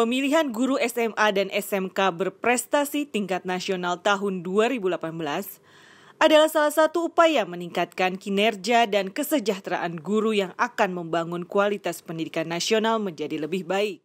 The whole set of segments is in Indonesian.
Pemilihan guru SMA dan SMK berprestasi tingkat nasional tahun 2018 adalah salah satu upaya meningkatkan kinerja dan kesejahteraan guru yang akan membangun kualitas pendidikan nasional menjadi lebih baik.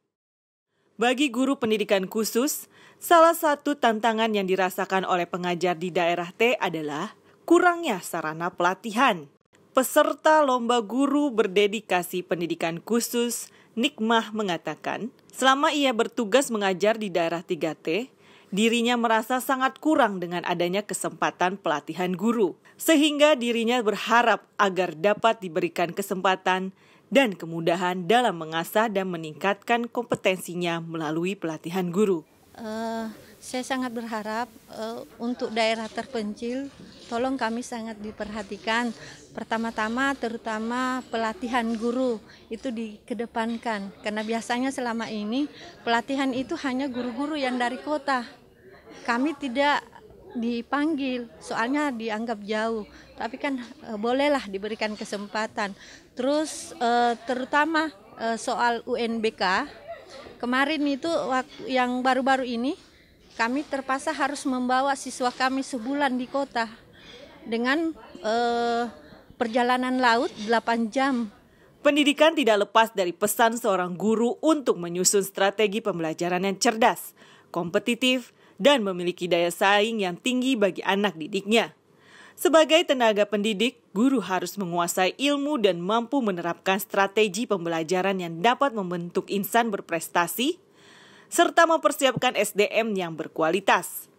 Bagi guru pendidikan khusus, salah satu tantangan yang dirasakan oleh pengajar di daerah T adalah kurangnya sarana pelatihan. Peserta lomba guru berdedikasi pendidikan khusus Nikmah mengatakan, selama ia bertugas mengajar di daerah 3T, dirinya merasa sangat kurang dengan adanya kesempatan pelatihan guru, sehingga dirinya berharap agar dapat diberikan kesempatan dan kemudahan dalam mengasah dan meningkatkan kompetensinya melalui pelatihan guru. Uh, saya sangat berharap uh, untuk daerah terpencil tolong kami sangat diperhatikan. Pertama-tama terutama pelatihan guru itu dikedepankan karena biasanya selama ini pelatihan itu hanya guru-guru yang dari kota. Kami tidak dipanggil, soalnya dianggap jauh. Tapi kan e, bolehlah diberikan kesempatan. Terus e, terutama e, soal UNBK kemarin itu waktu yang baru-baru ini kami terpaksa harus membawa siswa kami sebulan di kota dengan eh, perjalanan laut 8 jam. Pendidikan tidak lepas dari pesan seorang guru untuk menyusun strategi pembelajaran yang cerdas, kompetitif, dan memiliki daya saing yang tinggi bagi anak didiknya. Sebagai tenaga pendidik, guru harus menguasai ilmu dan mampu menerapkan strategi pembelajaran yang dapat membentuk insan berprestasi, serta mempersiapkan SDM yang berkualitas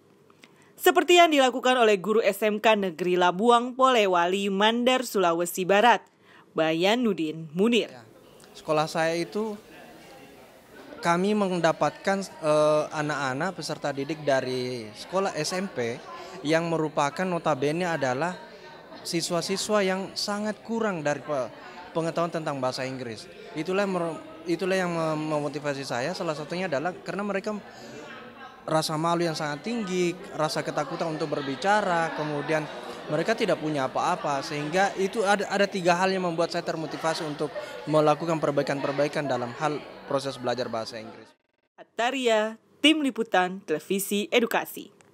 seperti yang dilakukan oleh guru SMK Negeri Labuang Polewali Mandar Sulawesi Barat, Nudin Munir. Ya. Sekolah saya itu kami mendapatkan eh, anak-anak eh, peserta didik dari sekolah SMP yang merupakan notabene adalah siswa-siswa yang sangat kurang dari pengetahuan tentang bahasa Inggris. Itulah itulah yang memotivasi saya salah satunya adalah karena mereka rasa malu yang sangat tinggi, rasa ketakutan untuk berbicara, kemudian mereka tidak punya apa-apa sehingga itu ada ada tiga hal yang membuat saya termotivasi untuk melakukan perbaikan-perbaikan dalam hal proses belajar bahasa Inggris. Ataria, tim liputan televisi edukasi.